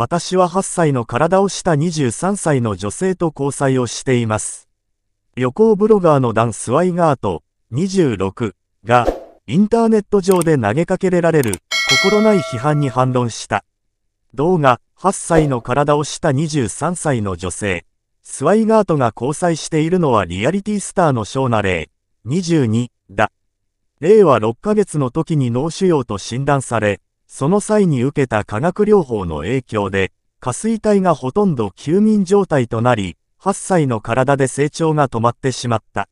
私は8歳の体をした23歳の女性と交際をしています。旅行ブロガーのダン・スワイガート26がインターネット上で投げかけられる心ない批判に反論した。動画8歳の体をした23歳の女性スワイガートが交際しているのはリアリティスターのショーナレイ22だ。令は6ヶ月の時に脳腫瘍と診断され、その際に受けた化学療法の影響で、下垂体がほとんど休眠状態となり、8歳の体で成長が止まってしまった。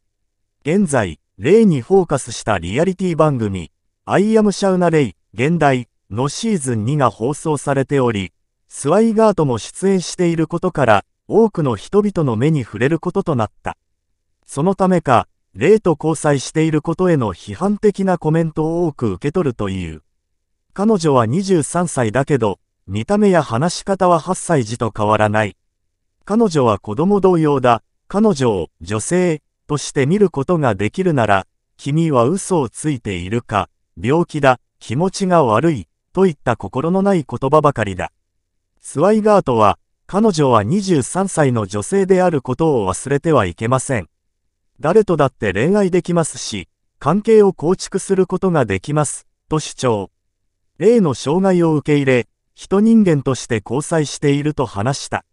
現在、例にフォーカスしたリアリティ番組、アイアムシャウナレイ、現代のシーズン2が放送されており、スワイガードも出演していることから、多くの人々の目に触れることとなった。そのためか、霊と交際していることへの批判的なコメントを多く受け取るという。彼女は23歳だけど、見た目や話し方は8歳児と変わらない。彼女は子供同様だ。彼女を女性として見ることができるなら、君は嘘をついているか、病気だ、気持ちが悪い、といった心のない言葉ばかりだ。スワイガートは、彼女は23歳の女性であることを忘れてはいけません。誰とだって恋愛できますし、関係を構築することができます、と主張。例の障害を受け入れ、人人間として交際していると話した。